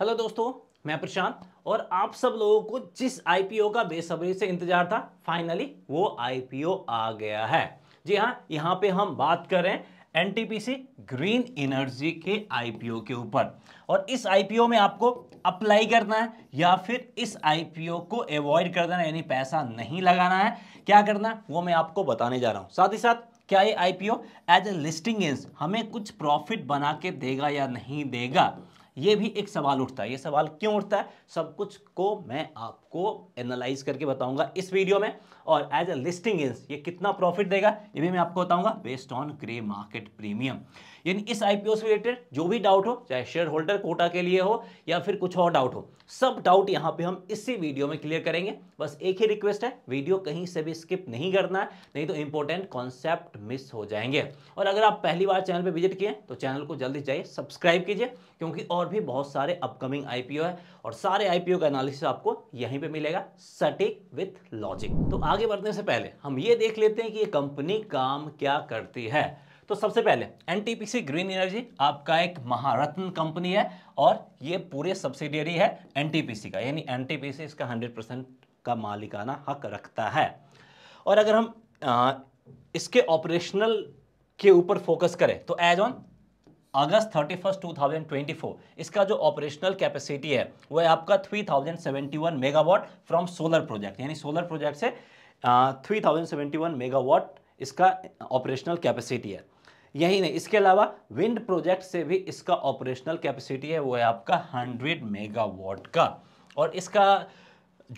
hello दोस्तों मैं प्रशांत और आप सब लोगों को जिस आईपीओ का बेसब्री से इंतजार था फाइनली वो आईपीओ आ गया है जी हाँ यहाँ पे हम बात कर रहे हैं एनटीपीसी ग्रीन एनर्जी के आईपीओ के ऊपर और इस आईपीओ में आपको अप्लाई करना है या फिर इस आईपीओ को अवॉइड कर देना यानी पैसा नहीं लगाना है क्या करना है वो मैं आपको बताने जा रहा हूँ साथ ही साथ क्या ये IPO as a listing edge हमें कुछ प्रॉफिट बना के देगा या नहीं देगा ये भी एक सवाल उठता है ये सवाल क्यों उठता है सब कुछ को मैं आप आपको एनालाइज करके बताऊंगा इस वीडियो में और एज ए लिस्टिंग ये कितना प्रॉफिट देगा ये भी मैं आपको बताऊंगा based on grey market premium यानी इस आईपीओ से रिलेटेड जो भी डाउट हो चाहे शेयर होल्डर कोटा के लिए हो या फिर कुछ और डाउट हो सब डाउट यहाँ पे हम इसी वीडियो में क्लियर करेंगे बस एक ही रिक्वेस्ट है वीडियो कहीं से भी स्किप नहीं करना है नहीं तो इंपॉर्टेंट कॉन्सेप्ट मिस हो जाएंगे और अगर आप पहली बार चैनल पर विजिट किए तो चैनल को जल्दी जाइए सब्सक्राइब कीजिए क्योंकि और भी बहुत सारे अपकमिंग आईपीओ है और सारे आईपीओ का एनालिसिस आपको यही कहीं पे मिलेगा सटीक विथ लॉजिक तो आगे बढ़ने से पहले हम ये देख लेते हैं कि ये कंपनी काम क्या करती है तो सबसे पहले एनटीपीसी ग्रीन एनर्जी आपका एक महारत्न कंपनी है और ये पूरे सब्सिडियरी है एनटीपीसी का यानी एनटीपीसी इसका हंड्रेड परसेंट का मालिकाना हक रखता है और अगर हम आ, इसके ऑपरेशनल के ऊपर फोकस करें तो एज ऑन अगस्त 31 2024 इसका जो ऑपरेशनल कैपेसिटी है वो है आपका 3071 मेगावाट फ्रॉम सोलर प्रोजेक्ट यानी सोलर प्रोजेक्ट से थ्री वन मेगावाट इसका ऑपरेशनल कैपेसिटी है यही नहीं इसके अलावा विंड प्रोजेक्ट से भी इसका ऑपरेशनल कैपेसिटी है वो है आपका 100 मेगावाट का और इसका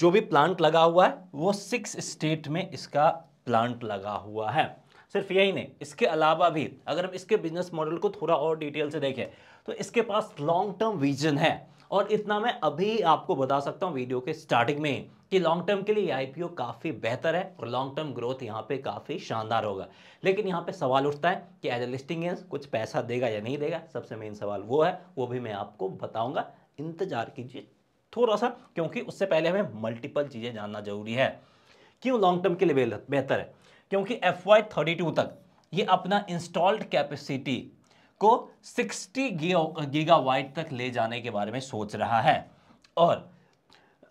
जो भी प्लांट लगा हुआ है वो सिक्स स्टेट में इसका प्लांट लगा हुआ है सिर्फ यही नहीं इसके अलावा भी अगर हम इसके बिजनेस मॉडल को थोड़ा और डिटेल से देखें तो इसके पास लॉन्ग टर्म विजन है और इतना मैं अभी आपको बता सकता हूँ वीडियो के स्टार्टिंग में ही कि लॉन्ग टर्म के लिए आईपीओ काफ़ी बेहतर है और लॉन्ग टर्म ग्रोथ यहाँ पे काफ़ी शानदार होगा लेकिन यहाँ पे सवाल उठता है कि एज ए लिस्टिंग एंस कुछ पैसा देगा या नहीं देगा सबसे मेन सवाल वो है वो भी मैं आपको बताऊँगा इंतजार कीजिए थोड़ा सा क्योंकि उससे पहले हमें मल्टीपल चीज़ें जानना जरूरी है क्यों लॉन्ग टर्म के लिए बेहतर है क्योंकि एफ वाई थर्टी टू तक ये अपना इंस्टॉल्ड कैपेसिटी को 60 गीगावाइट तक ले जाने के बारे में सोच रहा है और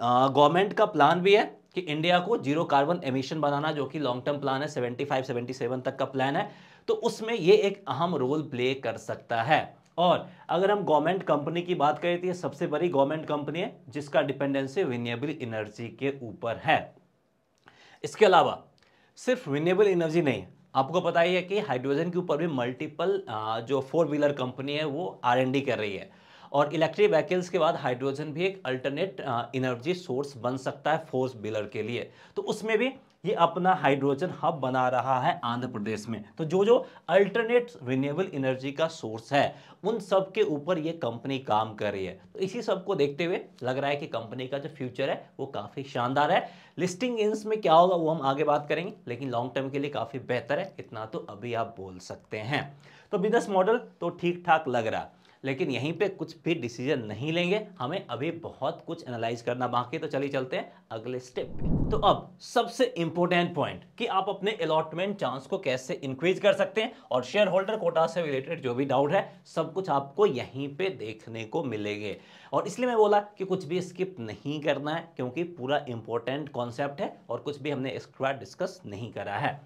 गवर्नमेंट का प्लान भी है कि इंडिया को जीरो कार्बन एमिशन बनाना जो कि लॉन्ग टर्म प्लान है 75 77 तक का प्लान है तो उसमें ये एक अहम रोल प्ले कर सकता है और अगर हम गवर्नमेंट कंपनी की बात करें तो ये सबसे बड़ी गवर्नमेंट कंपनी है जिसका डिपेंडेंसी रिन्यूएबल एनर्जी के ऊपर है इसके अलावा सिर्फ रिन्यूएबल एनर्जी नहीं आपको पता ही है कि हाइड्रोजन के ऊपर भी मल्टीपल जो फोर व्हीलर कंपनी है वो आर एन डी कर रही है और इलेक्ट्रिक व्हीकल्स के बाद हाइड्रोजन भी एक अल्टरनेट एनर्जी सोर्स बन सकता है फोर व्हीलर के लिए तो उसमें भी ये अपना हाइड्रोजन हब बना रहा है आंध्र प्रदेश में तो जो जो अल्टरनेट रिन्यूएबल एनर्जी का सोर्स है उन सब के ऊपर ये कंपनी काम कर रही है तो इसी सब को देखते हुए लग रहा है कि कंपनी का जो फ्यूचर है वो काफ़ी शानदार है लिस्टिंग इंस में क्या होगा वो हम आगे बात करेंगे लेकिन लॉन्ग टर्म के लिए काफ़ी बेहतर है इतना तो अभी आप बोल सकते हैं तो बिजनेस मॉडल तो ठीक ठाक लग रहा है लेकिन यहीं पे कुछ भी डिसीजन नहीं लेंगे हमें अभी बहुत कुछ एनालाइज करना बाकी तो चलिए चलते हैं अगले स्टेप पे तो अब सबसे इंपॉर्टेंट पॉइंट कि आप अपने अलॉटमेंट चांस को कैसे इंक्रीज कर सकते हैं और शेयर होल्डर कोटा से रिलेटेड जो भी डाउट है सब कुछ आपको यहीं पे देखने को मिलेंगे और इसलिए मैं बोला कि कुछ भी स्किप नहीं करना है क्योंकि पूरा इंपॉर्टेंट कॉन्सेप्ट है और कुछ भी हमने एक्स्ट्रा डिस्कस नहीं करा है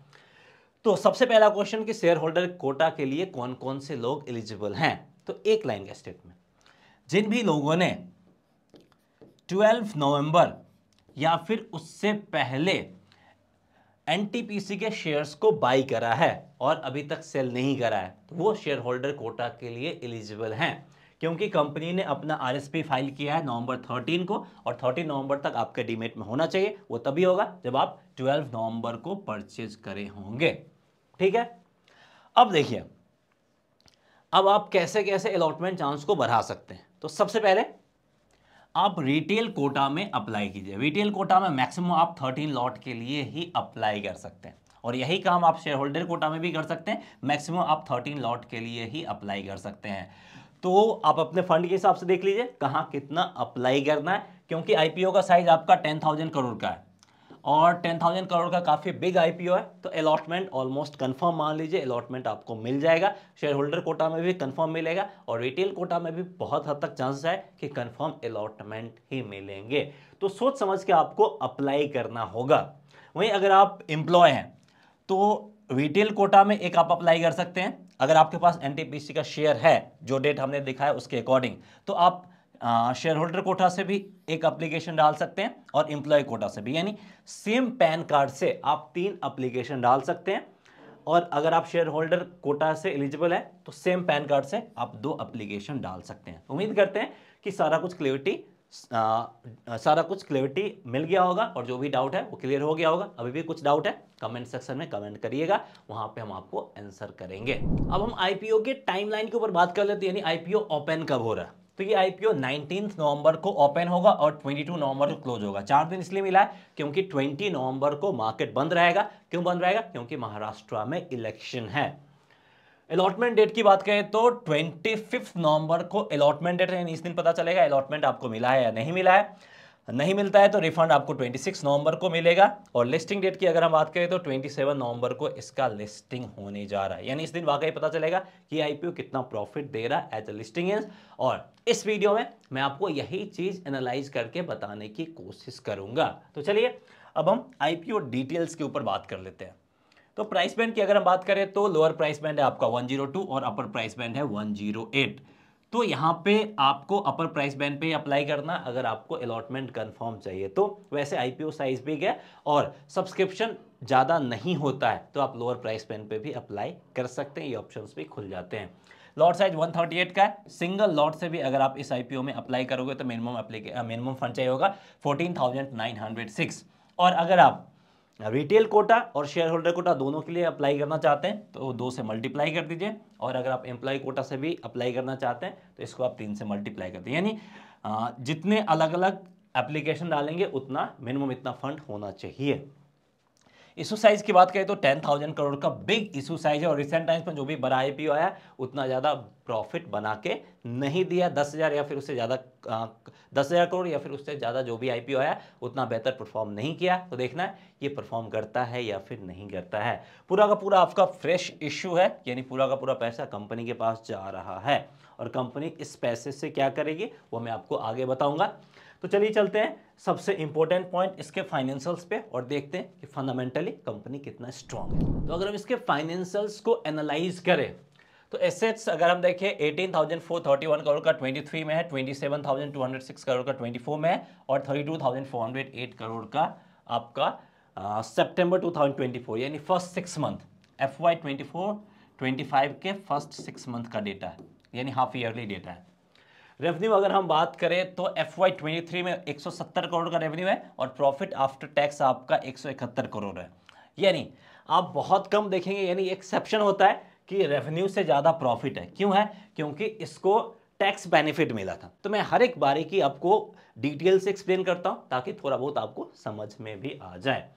तो सबसे पहला क्वेश्चन कि शेयर होल्डर कोटा के लिए कौन कौन से लोग एलिजिबल हैं तो एक लाइन का स्टेटमेंट जिन भी लोगों ने 12 नवंबर या फिर उससे पहले एनटीपीसी के शेयर्स को बाई करा है और अभी तक सेल नहीं करा है तो वो शेयर होल्डर कोटा के लिए एलिजिबल हैं क्योंकि कंपनी ने अपना आरएसपी फाइल किया है नवंबर 13 को और 13 नवंबर तक आपके डीमेट में होना चाहिए वो तभी होगा जब आप 12 नवंबर को परचेज करे होंगे ठीक है अब देखिए अब आप कैसे कैसे अलॉटमेंट चांस को बढ़ा सकते हैं तो सबसे पहले आप रिटेल कोटा में अप्लाई कीजिए रिटेल कोटा में मैक्सिमम आप 13 लॉट के लिए ही अप्लाई कर सकते हैं और यही काम आप शेयर होल्डर कोटा में भी कर सकते हैं मैक्सिमम आप 13 लॉट के लिए ही अप्लाई कर सकते हैं तो आप अपने फंड के हिसाब से देख लीजिए कहाँ कितना अप्लाई करना है क्योंकि आईपीओ का साइज आपका थाउजेंड करोड़ का है और टेन थाउजेंड करोड़ का काफ़ी बिग आईपीओ है तो अलॉटमेंट ऑलमोस्ट कंफर्म मान लीजिए अलॉटमेंट आपको मिल जाएगा शेयर होल्डर कोटा में भी कंफर्म मिलेगा और रिटेल कोटा में भी बहुत हद तक चांसेस है कि कंफर्म अलॉटमेंट ही मिलेंगे तो सोच समझ के आपको अप्लाई करना होगा वहीं अगर आप इम्प्लॉय हैं तो रिटेल कोटा में एक आप अप्लाई कर सकते हैं अगर आपके पास एन का शेयर है जो डेट हमने दिखा है उसके अकॉर्डिंग तो आप शेयर होल्डर कोटा से भी एक अप्लीकेशन डाल सकते हैं और इम्प्लॉय कोटा से भी यानी सेम पैन कार्ड से आप तीन अप्लीकेशन डाल सकते हैं और अगर आप शेयर होल्डर कोटा से एलिजिबल है तो सेम पैन कार्ड से आप दो अप्लीकेशन डाल सकते हैं उम्मीद करते हैं कि सारा कुछ क्लियरिटी सारा कुछ क्लियरिटी मिल गया होगा और जो भी डाउट है वो क्लियर हो गया होगा अभी भी कुछ डाउट है कमेंट सेक्शन में कमेंट करिएगा वहाँ पे हम आपको आंसर करेंगे अब हम आईपीओ के टाइमलाइन के ऊपर बात कर लेते हैं यानी आईपीओ ओपन कब हो रहा है तो ये आईपीओ 19 नवंबर को ओपन होगा और 22 नवंबर को क्लोज होगा चार दिन इसलिए मिला है क्योंकि 20 नवंबर को मार्केट बंद रहेगा क्यों बंद रहेगा क्योंकि महाराष्ट्र में इलेक्शन है अलॉटमेंट डेट की बात करें तो ट्वेंटी नवंबर को अलॉटमेंट डेट है इस दिन पता चलेगा अलॉटमेंट आपको मिला है या नहीं मिला है नहीं मिलता है तो रिफंड आपको 26 नवंबर को मिलेगा और लिस्टिंग डेट की अगर हम बात करें तो 27 नवंबर को इसका लिस्टिंग होने जा रहा है यानी इस दिन वाकई पता चलेगा कि आईपीओ कितना प्रॉफिट दे रहा है एज अ लिस्टिंग इज और इस वीडियो में मैं आपको यही चीज़ एनालाइज करके बताने की कोशिश करूंगा तो चलिए अब हम आईपीओ डिटेल्स के ऊपर बात कर लेते हैं तो प्राइस बैंड की अगर हम बात करें तो लोअर प्राइस बैंड है आपका 102 और अपर प्राइस बैंड है 108 तो यहाँ पे आपको अपर प्राइस बैंड पे अप्लाई करना अगर आपको अलॉटमेंट कंफर्म चाहिए तो वैसे आईपीओ साइज भी गया और सब्सक्रिप्शन ज़्यादा नहीं होता है तो आप लोअर प्राइस बैंड पे भी अप्लाई कर सकते हैं ये ऑप्शंस भी खुल जाते हैं लॉट साइज 138 का है सिंगल लॉट से भी अगर आप इस ओ में अप्लाई करोगे तो मिनिमम मिनिमम फंड चाहिए होगा सिक्स और अगर आप रिटेल कोटा और शेयर होल्डर कोटा दोनों के लिए अप्लाई करना चाहते हैं तो दो से मल्टीप्लाई कर दीजिए और अगर आप एम्प्लॉय कोटा से भी अप्लाई करना चाहते हैं तो इसको आप तीन से मल्टीप्लाई कर दीजिए यानी जितने अलग अलग एप्लीकेशन डालेंगे उतना मिनिमम इतना फंड होना चाहिए इशू साइज की बात करें तो टेन थाउजेंड करोड़ का बिग इशू साइज है और रिसेंट टाइम्स में जो भी बड़ा आई आया उतना ज़्यादा प्रॉफिट बना के नहीं दिया दस हज़ार या फिर उससे ज़्यादा दस हज़ार करोड़ या फिर उससे ज़्यादा जो भी आई आया उतना बेहतर परफॉर्म नहीं किया तो देखना है ये परफॉर्म करता है या फिर नहीं करता है पूरा का पूरा आपका फ्रेश इशू है यानी पूरा का पूरा पैसा कंपनी के पास जा रहा है और कंपनी इस पैसे से क्या करेगी वो मैं आपको आगे बताऊँगा तो चलिए चलते हैं सबसे इंपॉर्टेंट पॉइंट इसके फाइनेंशियल्स पे और देखते हैं कि फंडामेंटली कंपनी कितना स्ट्रांग है तो अगर हम इसके फाइनेंशियल्स को एनालाइज करें तो एसेट्स अगर हम देखें eighteen thousand four thirty one crore का ट्वेंटी थ्री में है twenty seven thousand two hundred six crore का ट्वेंटी फोर में है और thirty two thousand four hundred eight crore का आपका September two thousand twenty four यानी first six month F Y twenty four twenty five के फर्स्ट सिक्स मंथ का data है यानी हाफ ईयरली डेटा है रेवेन्यू अगर हम बात करें तो एफ वाई ट्वेंटी थ्री में एक सौ सत्तर करोड़ का रेवेन्यू है और प्रॉफिट आफ्टर टैक्स आपका एक सौ इकहत्तर करोड़ है यानी आप बहुत कम देखेंगे यानी एक्सेप्शन होता है कि रेवेन्यू से ज़्यादा प्रॉफिट है क्यों है क्योंकि इसको टैक्स बेनिफिट मिला था तो मैं हर एक बारे की आपको डिटेल से एक्सप्लेन करता हूँ ताकि थोड़ा बहुत आपको समझ में भी आ जाए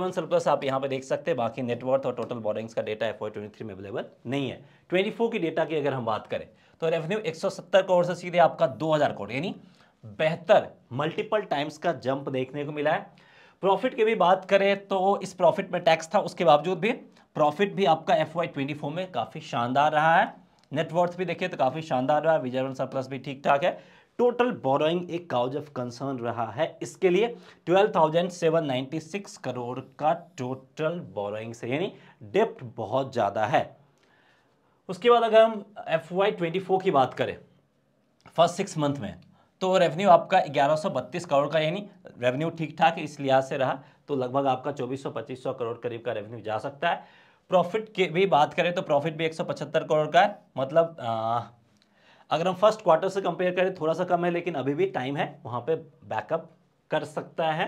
वन सरप्लस आप यहाँ पर देख सकते हैं बाकी नेटवर्थ और टोटल बोरिंग्स का डेटा एफ ट्वेंटी थ्री में अवेलेबल नहीं है ट्वेंटी फोर की डेटा की अगर हम बात करें तो रेवेन्यू 170 करोड़ से सीधे आपका 2000 करोड़ यानी बेहतर मल्टीपल टाइम्स का जंप देखने को मिला है प्रॉफिट की भी बात करें तो इस प्रॉफिट में टैक्स था उसके बावजूद भी प्रॉफिट भी आपका एफ वाई में काफ़ी शानदार रहा है नेटवर्थ भी देखिए तो काफ़ी शानदार रहा है विजयवन सरप्लस भी ठीक ठाक है टोटल बोरोइंग एक काउज ऑफ कंसर्न रहा है इसके लिए 12,796 करोड़ का टोटल बोरोइंग से यानी डेप्ट बहुत ज़्यादा है उसके बाद अगर हम एफ वाई ट्वेंटी फोर की बात करें फर्स्ट सिक्स मंथ में तो रेवेन्यू आपका ग्यारह सौ बत्तीस करोड़ का यानी रेवेन्यू ठीक ठाक इस लिहाज से रहा तो लगभग आपका चौबीस सौ पच्चीस सौ करोड़ करीब का रेवेन्यू जा सकता है प्रॉफिट की भी बात करें तो प्रॉफिट भी एक सौ पचहत्तर करोड़ का है मतलब आ, अगर हम फर्स्ट क्वार्टर से कंपेयर करें थोड़ा सा कम है लेकिन अभी भी टाइम है वहाँ पे बैकअप कर सकता है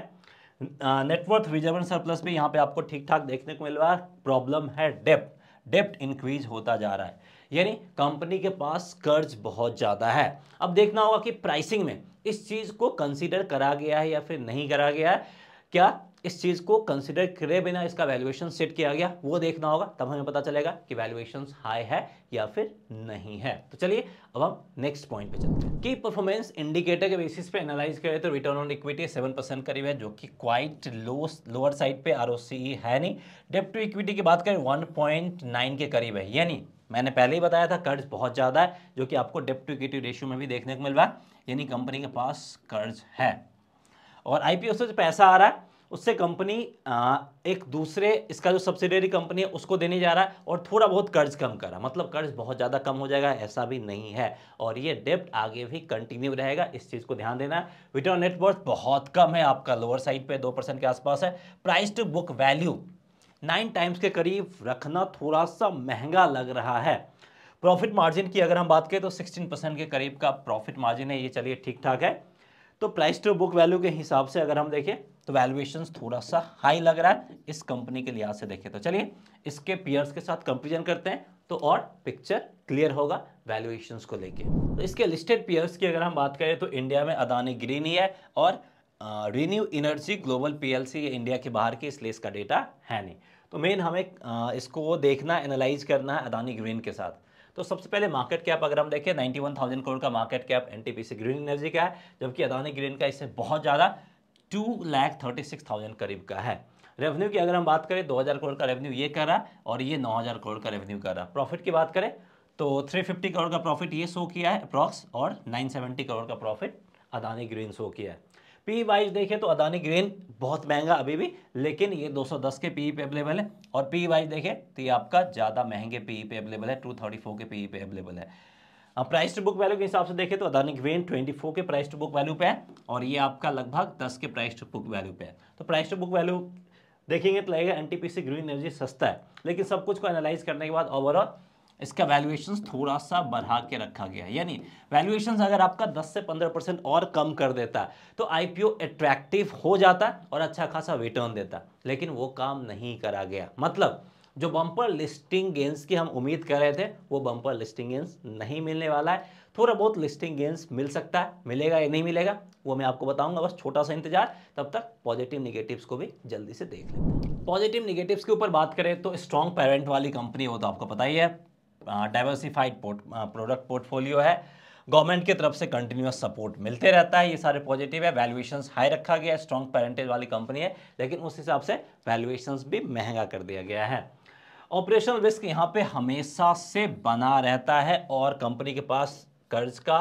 नेटवर्थ रिजर्वन सरप्लस भी यहाँ पे आपको ठीक ठाक देखने को मिल रहा है प्रॉब्लम है डेप्थ डेप्ट इंक्रीज होता जा रहा है यानी कंपनी के पास कर्ज बहुत ज़्यादा है अब देखना होगा कि प्राइसिंग में इस चीज़ को कंसिडर करा गया है या फिर नहीं करा गया है क्या इस चीज़ को कंसिडर करे बिना इसका वैल्यूएशन सेट किया गया वो देखना होगा तब हमें पता चलेगा कि वैल्यूएशन हाई है या फिर नहीं है तो चलिए अब हम नेक्स्ट पॉइंट पे चलते हैं कि परफॉर्मेंस इंडिकेटर के बेसिस पे एनालाइज करें तो return on equity seven percent करीब है जो कि क्वाइट लो लोअर साइड पे आर है नहीं डेप टू इक्विटी की बात करें वन के करीब है यानी मैंने पहले ही बताया था कर्ज बहुत ज़्यादा है जो कि आपको डेप टू इक्विटी रेशियो में भी देखने को मिल रहा है यानी कंपनी के पास कर्ज है और आई से जो पैसा आ रहा है उससे कंपनी एक दूसरे इसका जो सब्सिडरी कंपनी है उसको देने जा रहा है और थोड़ा बहुत कर्ज कम कर रहा है मतलब कर्ज बहुत ज़्यादा कम हो जाएगा ऐसा भी नहीं है और ये डेप्ट आगे भी कंटिन्यू रहेगा इस चीज़ को ध्यान देना है रिटर्न नेटवर्थ बहुत कम है आपका लोअर साइड पे दो परसेंट के आसपास है price to book value nine times के करीब रखना थोड़ा सा महंगा लग रहा है प्रॉफिट मार्जिन की अगर हम बात करें तो सिक्सटीन परसेंट के करीब का प्रॉफिट मार्जिन है ये चलिए ठीक ठाक है तो प्राइस टू बुक वैल्यू के हिसाब से अगर हम देखें तो वैल्यूएशन थोड़ा सा हाई लग रहा है इस कंपनी के लिहाज से देखें तो चलिए इसके पियर्स के साथ कंपेरिजन करते हैं तो और पिक्चर क्लियर होगा वैल्यूएशंस को लेके तो इसके लिस्टेड पियर्स की अगर हम बात करें तो इंडिया में अदानी ग्रीन ही है और रिन्यू इनर्जी ग्लोबल पीएलसी ये इंडिया के बाहर की इसलिए इसका डेटा है नहीं तो मेन हमें आ, इसको देखना एनालाइज करना है अदानी ग्रीन के साथ तो सबसे पहले मार्केट कैप अगर हम देखें थाउजेंड करोड़ का market cap C green energy का है जबकि अदानी ग्रीन का इससे बहुत ज़्यादा two lakh thirty six thousand करीब का है रेवेन्यू की अगर हम बात करें 2000 करोड़ का रेवेन्यू ये कर रहा है और ये 9000 करोड़ का रेवेन्यू कर रहा है प्रॉफिट की बात करें तो 350 करोड़ का प्रॉफिट ये शो किया है अप्रॉक्स और 970 करोड़ का प्रॉफिट अदानी ग्रीन शो किया है पी वाइज देखें तो अदानी ग्रीन बहुत महंगा अभी भी लेकिन ये 210 के पी e पे अवेलेबल है और पी वाइज देखें तो ये आपका ज़्यादा महंगे पी e पे अवेलेबल है टू थर्टी फोर के पी e पे अवेलेबल है अब प्राइस टू बुक वैल्यू के हिसाब से देखें तो अदानी ग्रीन ट्वेंटी के प्राइस टू बुक वैल्यू पे है और ये आपका लगभग दस के प्राइस टू बुक वैल्यू पे है तो प्राइस टू बुक वैल्यू देखेंगे तो लगेगा एन ग्रीन एनर्जी सस्ता है लेकिन सब कुछ को एनालाइज करने के बाद ओवरऑल इसका वैल्यूएशन थोड़ा सा बढ़ा के रखा गया है यानी वैल्यूएशन अगर आपका 10 से 15 परसेंट और कम कर देता तो आईपीओ अट्रैक्टिव हो जाता और अच्छा खासा रिटर्न देता लेकिन वो काम नहीं करा गया मतलब जो बम्पर लिस्टिंग गेंस की हम उम्मीद कर रहे थे वो बम्पर लिस्टिंग गेंस नहीं मिलने वाला है थोड़ा बहुत लिस्टिंग गेंस मिल सकता है मिलेगा या नहीं मिलेगा वो मैं आपको बताऊंगा बस छोटा सा इंतजार तब तक पॉजिटिव निगेटिव को भी जल्दी से देख लेते हैं पॉजिटिव निगेटिव के ऊपर बात करें तो स्ट्रॉन्ग पेरेंट वाली कंपनी हो तो आपको पता ही है डाइवर्सिफाइड पोर्ट प्रोडक्ट पोर्टफोलियो है गवर्नमेंट की तरफ से कंटिन्यूस सपोर्ट मिलते रहता है ये सारे पॉजिटिव है वैल्यूएशन हाई रखा गया है स्ट्रॉन्ग पेरेंटेज वाली कंपनी है लेकिन उस हिसाब से वैल्यूएशन भी महंगा कर दिया गया है ऑपरेशनल रिस्क यहाँ पे हमेशा से बना रहता है और कंपनी के पास कर्ज का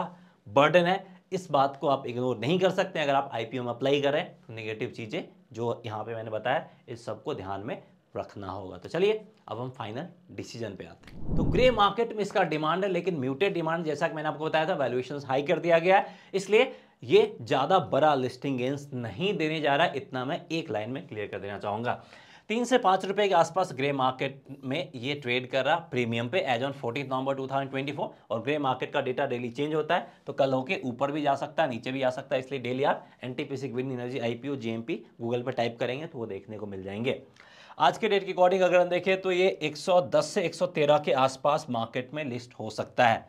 बर्डन है इस बात को आप इग्नोर नहीं कर सकते अगर आप आई में अप्लाई करें तो निगेटिव चीज़ें जो यहाँ पर मैंने बताया इस सबको ध्यान में रखना होगा तो चलिए अब हम फाइनल डिसीजन पे आते हैं तो ग्रे मार्केट में इसका डिमांड है लेकिन म्यूटेड डिमांड जैसा कि मैंने आपको बताया था वैल्यूएशन हाई कर दिया गया है इसलिए ये ज़्यादा बड़ा लिस्टिंग गेंस नहीं देने जा रहा है इतना मैं एक लाइन में क्लियर कर देना चाहूंगा तीन से पाँच रुपए के आसपास ग्रे मार्केट में ये ट्रेड कर रहा प्रीमियम पे एज ऑन फोर्टीन नवंबर 2024 और ग्रे मार्केट का डेटा डेली चेंज होता है तो कल होके ऊपर भी जा सकता है नीचे भी आ सकता है इसलिए डेली आप NTPC T energy IPO GMP Google पर टाइप करेंगे तो वो देखने को मिल जाएंगे आज के डेट के अकॉर्डिंग अगर हम देखें तो ये 110 से 113 के आसपास मार्केट में लिस्ट हो सकता है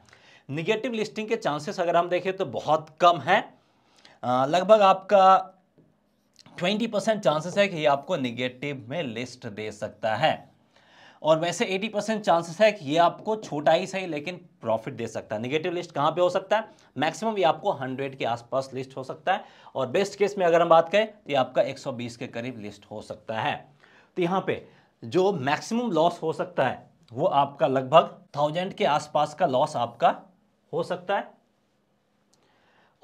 निगेटिव लिस्टिंग के चांसेस अगर हम देखें तो बहुत कम है लगभग आपका 20 परसेंट चांसेस है कि ये आपको निगेटिव में लिस्ट दे सकता है और वैसे 80 परसेंट चांसेस है कि ये आपको छोटा ही सही लेकिन प्रॉफिट दे सकता है निगेटिव लिस्ट कहाँ पे हो सकता है मैक्सिमम ये आपको 100 के आसपास लिस्ट हो सकता है और बेस्ट केस में अगर हम बात करें तो ये आपका 120 के करीब लिस्ट हो सकता है तो यहाँ पे जो मैक्सिमम लॉस हो सकता है वो आपका लगभग थाउजेंड के आसपास का लॉस आपका हो सकता है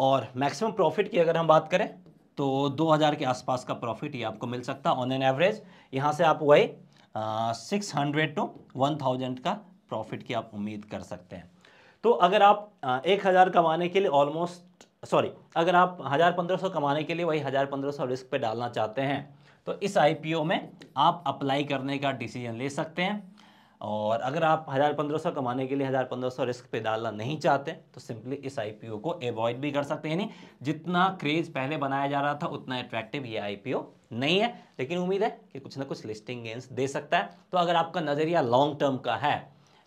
और मैक्सिमम प्रॉफिट की अगर हम बात करें तो 2000 के आसपास का प्रॉफिट ही आपको मिल सकता है ऑन एन एवरेज यहाँ से आप वही six hundred two one thousand का प्रॉफिट की आप उम्मीद कर सकते हैं तो अगर आप एक हज़ार कमाने के लिए ऑलमोस्ट सॉरी अगर आप हज़ार पंद्रह सौ कमाने के लिए वही हज़ार पंद्रह सौ रिस्क पे डालना चाहते हैं तो इस आईपीओ में आप अप्लाई करने का डिसीजन ले सकते हैं और अगर आप हज़ार पंद्रह सौ कमाने के लिए हज़ार पंद्रह सौ रिस्क पे डालना नहीं चाहते तो सिंपली इस आईपीओ को एवॉइड भी कर सकते हैं यानी जितना क्रेज़ पहले बनाया जा रहा था उतना अट्रैक्टिव ये आईपीओ नहीं है लेकिन उम्मीद है कि कुछ ना कुछ लिस्टिंग गेंस दे सकता है तो अगर आपका नज़रिया लॉन्ग टर्म का है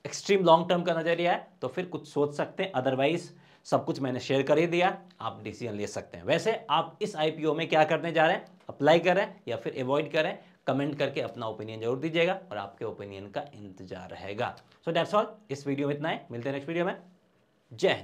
एक्सट्रीम लॉन्ग टर्म का नज़रिया है तो फिर कुछ सोच सकते हैं अदरवाइज़ सब कुछ मैंने शेयर कर ही दिया आप डिसीजन ले सकते हैं वैसे आप इस आई में क्या करने जा रहे हैं अप्लाई करें या फिर अवॉइड करें कमेंट करके अपना ओपिनियन जरूर दीजिएगा और आपके ओपिनियन का इंतजार रहेगा सो डेट्स ऑल इस वीडियो में इतना है मिलते हैं नेक्स्ट वीडियो में जय हिंद